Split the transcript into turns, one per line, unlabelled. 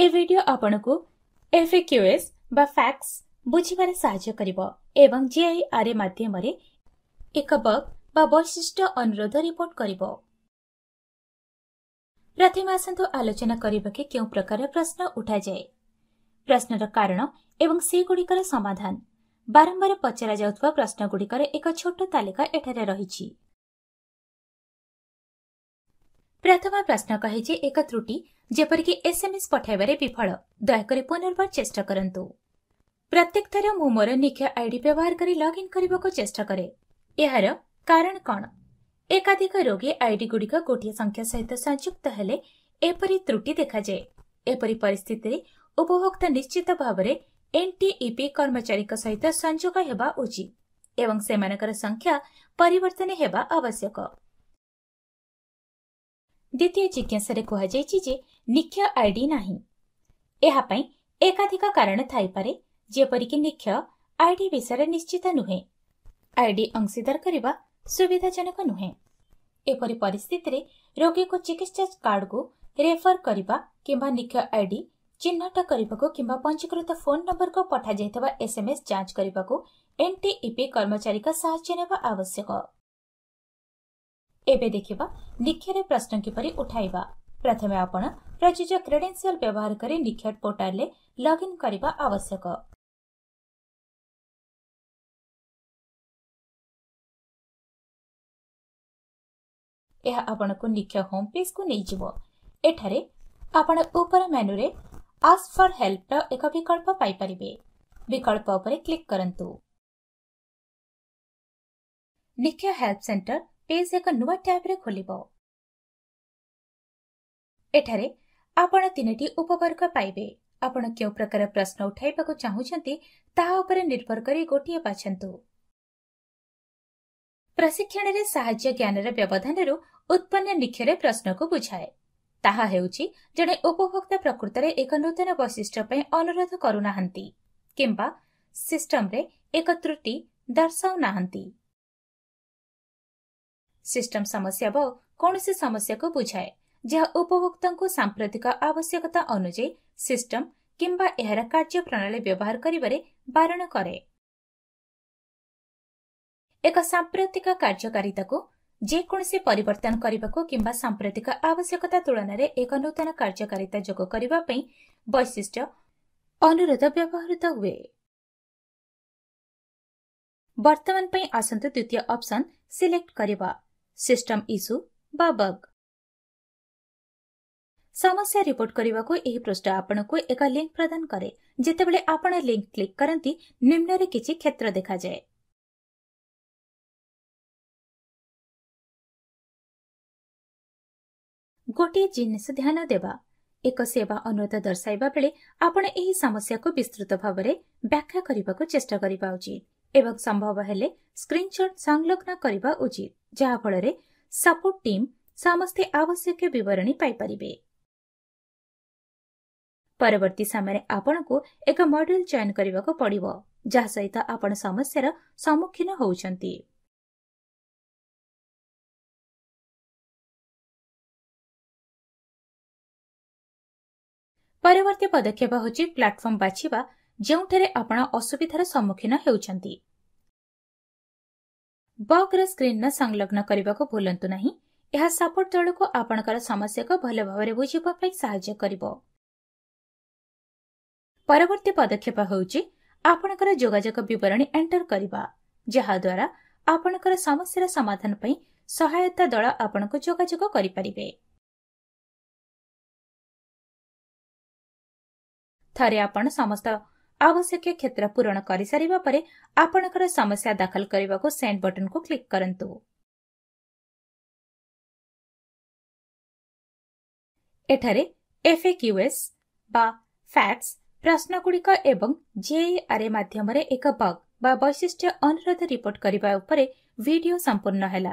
ଏହି ଭିଡିଓ ଆପଣଙ୍କୁ ଏଫିକ୍ୟୁଏସ୍ ବା ଫ୍ୟାକ୍ସ ବୁଝିବାରେ ସାହାଯ୍ୟ କରିବ ଏବଂ ଜିଆଇଆର୍ଏ ମାଧ୍ୟମରେ ଏକ ବକ୍ ବା ବୈଶିଷ୍ଟ ଅନୁରୋଧ ରିପୋର୍ଟ କରିବ ପ୍ରଥମେ ଆସନ୍ତୁ ଆଲୋଚନା କରିବା କି କେଉଁ ପ୍ରକାର ପ୍ରଶ୍ନ ଉଠାଯାଏ ପ୍ରଶ୍ନର କାରଣ ଏବଂ ସେଗୁଡ଼ିକର ସମାଧାନ ବାରମ୍ବାର ପଚରା ପ୍ରଶ୍ନଗୁଡ଼ିକର ଏକ ଛୋଟ ତାଲିକା ଏଠାରେ ରହିଛି ପ୍ରଥମ ପ୍ରଶ୍ନ କହିଛି ଏକ ତ୍ରୁଟି ଯେପରିକି ଏସ୍ଏମ୍ଏସ୍ ପଠାଇବାରେ ବିଫଳ ଦୟାକରି ପୁନର୍ବାର ଚେଷ୍ଟା କରନ୍ତୁ ପ୍ରତ୍ୟେକ ଥର ମୁଁ ମୋର ନିଖ୍ୟ ଆଇଡି ବ୍ୟବହାର କରି ଲଗ୍ଇନ୍ କରିବାକୁ ଚେଷ୍ଟା କରେ ଏହାର କାରଣ କ'ଣ ଏକାଧିକ ରୋଗୀ ଆଇଡିଗୁଡ଼ିକ ଗୋଟିଏ ସଂଖ୍ୟା ସହିତ ସଂଯୁକ୍ତ ହେଲେ ଏପରି ତ୍ରୁଟି ଦେଖାଯାଏ ଏପରି ପରିସ୍ଥିତିରେ ଉପଭୋକ୍ତା ନିଶ୍ଚିତ ଭାବରେ ଏନ୍ଟିଇପି କର୍ମଚାରୀଙ୍କ ସହିତ ସଂଯୋଗ ହେବା ଉଚିତ ଏବଂ ସେମାନଙ୍କର ସଂଖ୍ୟା ପରିବର୍ତ୍ତନ ହେବା ଆବଶ୍ୟକ ଦ୍ୱିତୀୟ ଜିଜ୍ଞାସାରେ କୁହାଯାଇଛି ଯେ ନିକ୍ଷୟ ଆଇଡି ନାହିଁ ଏହା ପାଇଁ ଏକାଧିକ କାରଣ ଥାଇପାରେ ଯେପରିକି ନିକ୍ଷୟ ଆଇଡି ବିଷୟରେ ନିଶ୍ଚିତ ନୁହେଁ ଆଇଡି ଅଂଶୀଦାର କରିବା ସୁବିଧାଜନକ ନୁହେଁ ଏପରି ପରିସ୍ଥିତିରେ ରୋଗୀକୁ ଚିକିତ୍ସା କାର୍ଡକୁ ରେଫର କରିବା କିମ୍ବା ନିକ୍ଷୟ ଆଇଡି ଚିହ୍ନଟ କରିବାକୁ କିମ୍ବା ପଞ୍ଜୀକୃତ ଫୋନ୍ ନମ୍ବରକୁ ପଠାଯାଇଥିବା ଏସ୍ଏମ୍ଏସ୍ ଯାଞ୍ଚ କରିବାକୁ ଏନ୍ଟିଇପି କର୍ମଚାରୀଙ୍କ ସାହାଯ୍ୟ ନେବା ଆବଶ୍ୟକ ଏବେ ଦେଖିବା ନିକ୍ଷେରେ ପ୍ରଶ୍ନ କିପରି ଉଠାଇବା ପ୍ରଥମେ ଆପଣ ପ୍ରଯୁଜ୍ୟ
କ୍ରେଡେନ୍ସିଆଲ ବ୍ୟବହାର କରି ନିକ୍ଷେଟ ପୋର୍ଟାଲରେ ଲଗ୍ଇନ୍ କରିବା ଆବଶ୍ୟକ ଏହା ଆପଣଙ୍କୁ ନିଖ୍ୟ ହୋମ୍ ପେଜ୍କୁ ନେଇଯିବ ଏଠାରେ ଆପଣ
ଉପର ମେନୁରେ ଆସ୍ ଫର୍ ହେଲ୍ପର ଏକ ବିକଳ୍ପ ପାଇପାରିବେ ବିକଳ୍ପ ଉପରେ
କ୍ଲିକ୍ କରନ୍ତୁ ନିଖ୍ୟ ହେଲ୍ପ ସେଣ୍ଟର ପେଜ୍ ଏକ ନୂଆ ଟ୍ୟାବ୍ରେ ଖୋଲିବ ଏଠାରେ ଆପଣ
ତିନୋଟି ଉପବର୍ଗ ପାଇବେ ଆପଣ କେଉଁ ପ୍ରକାର ପ୍ରଶ୍ନ ଉଠାଇବାକୁ ଚାହୁଁଛନ୍ତି ତାହା ଉପରେ ନିର୍ଭର କରି ଗୋଟିଏ ବାଛନ୍ତୁ ପ୍ରଶିକ୍ଷଣରେ ସାହାଯ୍ୟ ଜ୍ଞାନର ବ୍ୟବଧାନରୁ ଉତ୍ପନ୍ନ ନିକ୍ଷରେ ପ୍ରଶ୍ନକୁ ବୁଝାଏ ତାହା ହେଉଛି ଜଣେ ଉପଭୋକ୍ତା ପ୍ରକୃତରେ ଏକ ନୂତନ ବୈଶିଷ୍ଟ୍ୟ ପାଇଁ ଅନୁରୋଧ କରୁନାହାନ୍ତି କିମ୍ବା ସିଷ୍ଟମରେ ଏକ ତ୍ରୁଟି ଦର୍ଶାଉ ନାହାନ୍ତି ସିଷ୍ଟମ୍ ସମସ୍ୟା ବା କୌଣସି ସମସ୍ୟାକୁ ବୁଝାଏ ଯାହା ଉପଭୋକ୍ତାଙ୍କୁ ସାମ୍ପ୍ରତିକ ଆବଶ୍ୟକତା ଅନୁଯାୟୀ ସିଷ୍ଟମ୍ କିମ୍ବା ଏହାର କାର୍ଯ୍ୟ ପ୍ରଣାଳୀ ବ୍ୟବହାର କରିବାରେ ବାରଣ କରେ ଏକ ସାମ୍ପ୍ରତିକ କାର୍ଯ୍ୟକାରିତାକୁ ଯେକୌଣସି ପରିବର୍ତ୍ତନ କରିବାକୁ କିମ୍ବା ସାମ୍ପ୍ରତିକ ଆବଶ୍ୟକତା ତୁଳନାରେ ଏକ ନୂତନ କାର୍ଯ୍ୟକାରିତା ଯୋଗ କରିବା ପାଇଁ ବୈଶିଷ୍ଟ୍ୟ ଅନୁରୋଧ ବ୍ୟବହୃତ ହୁଏ
ବର୍ତ୍ତମାନ ପାଇଁ ଆସନ୍ତୁ ଦ୍ୱିତୀୟ ଅପ୍ସନ୍ ସିଲେକ୍ଟ କରିବା ସିଷ୍ଟମ୍ ଇସ୍ୟୁ ବା ବଗ୍ ସମସ୍ୟା ରିପୋର୍ଟ
କରିବାକୁ ଏହି ପୃଷ୍ଠ ଆପଣଙ୍କୁ ଏକ ଲିଙ୍କ୍ ପ୍ରଦାନ କରେ ଯେତେବେଳେ ଆପଣ ଲିଙ୍କ୍ କ୍ଲିକ୍ କରନ୍ତି ନିମ୍ନରେ
କିଛି କ୍ଷେତ୍ର ଦେଖାଯାଏ ଗୋଟିଏ ଜିନିଷ ଧ୍ୟାନ ଦେବା ଏକ
ସେବା ଅନୁରୋଧ ଦର୍ଶାଇବା ବେଳେ ଆପଣ ଏହି ସମସ୍ୟାକୁ ବିସ୍ତୃତ ଭାବରେ ବ୍ୟାଖ୍ୟା କରିବାକୁ ଚେଷ୍ଟା କରିବା ଉଚିତ ଏବଂ ସମ୍ଭବ ହେଲେ ସ୍କ୍ରିନ୍ସଟ୍ ସଂଲଗ୍ନ କରିବା ଉଚିତ ଯାହାଫଳରେ ସପୋର୍ଟ ଟିମ୍ ସମସ୍ତେ ଆବଶ୍ୟକୀୟ ବିବରଣୀ ପାଇପାରିବେ ପରବର୍ତ୍ତୀ ସମୟରେ ଆପଣଙ୍କୁ ଏକ ମଡ୍ୟୁଲ ଚୟନ କରିବାକୁ ପଡ଼ିବ ଯାହା
ସହିତ ଆପଣ ସମସ୍ୟାର ସମ୍ମୁଖୀନ ହେଉଛନ୍ତି ପରବର୍ତ୍ତୀ ପଦକ୍ଷେପ ହେଉଛି ପ୍ଲାଟଫର୍ମ ବାଛିବା ଯେଉଁଠାରେ ଆପଣ ଅସୁବିଧାର
ସମ୍ମୁଖୀନ ହେଉଛନ୍ତି ବକ୍ର ସ୍କ୍ରିନ୍ର ସଂଲଗ୍ନ କରିବାକୁ ଭୁଲନ୍ତୁ ନାହିଁ ଏହା ସାପୋର୍ଟ ତଳକୁ ଆପଣଙ୍କର ସମସ୍ୟାକୁ ଭଲ ଭାବରେ ବୁଝିବା ପାଇଁ ସାହାଯ୍ୟ କରିବ ପରବର୍ତ୍ତୀ ପଦକ୍ଷେପ ହେଉଛି ଆପଣଙ୍କର ଯୋଗାଯୋଗ ବିବରଣୀ ଏଣ୍ଟର କରିବା ଯାହାଦ୍ୱାରା ଆପଣଙ୍କର ସମସ୍ୟାର ସମାଧାନ ପାଇଁ ସହାୟତା ଦଳ ଆପଣଙ୍କୁ ଯୋଗାଯୋଗ କରିପାରିବେ ଥରେ ଆପଣ ସମସ୍ତ ଆବଶ୍ୟକ କ୍ଷେତ୍ର ପୂରଣ କରିସାରିବା
ପରେ ଆପଣଙ୍କର ସମସ୍ୟା ଦାଖଲ କରିବାକୁ ସେଣ୍ଟ ବଟନକୁ କ୍ଲିକ୍ କରନ୍ତୁ ଏଠାରେ ଏଫ୍ଏକ୍ୟୁଏସ୍ ବା ଫ୍ୟାକ୍ସ ପ୍ରଶ୍ନଗୁଡ଼ିକ ଏବଂ ଜେଇଆର୍ଏ ମାଧ୍ୟମରେ ଏକ ବଗ୍ ବା ବୈଶିଷ୍ଟ୍ୟ ଅନୁରୋଧ ରିପୋର୍ଟ କରିବା ଉପରେ ଭିଡ଼ିଓ ସମ୍ପୂର୍ଣ୍ଣ ହେଲା